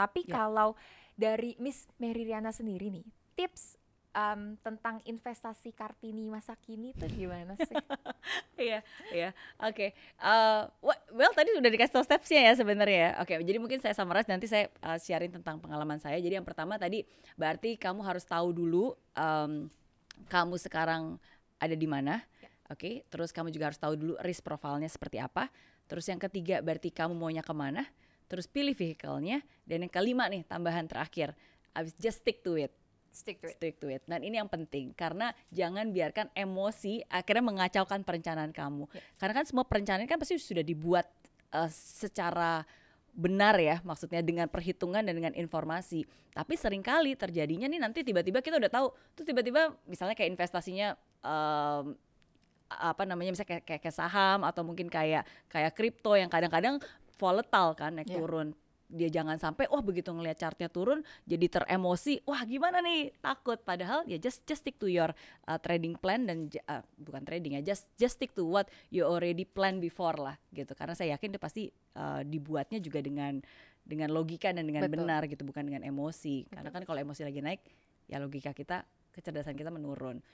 Tapi yeah. kalau dari Miss Mary Riana sendiri nih, tips um, tentang investasi Kartini masa kini itu gimana sih? Iya, iya. Oke. Eh, well tadi sudah dikasih tahu stepsnya ya sebenarnya. Oke, okay, jadi mungkin saya summarize nanti saya uh, sharing tentang pengalaman saya. Jadi yang pertama tadi berarti kamu harus tahu dulu um, kamu sekarang ada di mana. Ya. Oke, okay? terus kamu juga harus tahu dulu risk profilnya seperti apa. Terus yang ketiga berarti kamu maunya kemana terus pilih vehicle-nya, dan yang kelima nih tambahan terakhir, abis just stick to it. Stick to it. Stick to it. Dan ini yang penting karena jangan biarkan emosi akhirnya mengacaukan perencanaan kamu. Yeah. Karena kan semua perencanaan kan pasti sudah dibuat uh, secara benar ya maksudnya dengan perhitungan dan dengan informasi tapi seringkali terjadinya nih nanti tiba-tiba kita udah tahu tuh tiba-tiba misalnya kayak investasinya um, apa namanya misalnya kayak, kayak, kayak saham atau mungkin kayak kayak kripto yang kadang-kadang volatile kan naik yeah. turun dia jangan sampai wah begitu ngelihat chartnya turun jadi teremosi wah gimana nih takut padahal ya just just stick to your uh, trading plan dan uh, bukan trading ya just just stick to what you already plan before lah gitu karena saya yakin dia pasti uh, dibuatnya juga dengan dengan logika dan dengan Betul. benar gitu bukan dengan emosi karena kan kalau emosi lagi naik ya logika kita kecerdasan kita menurun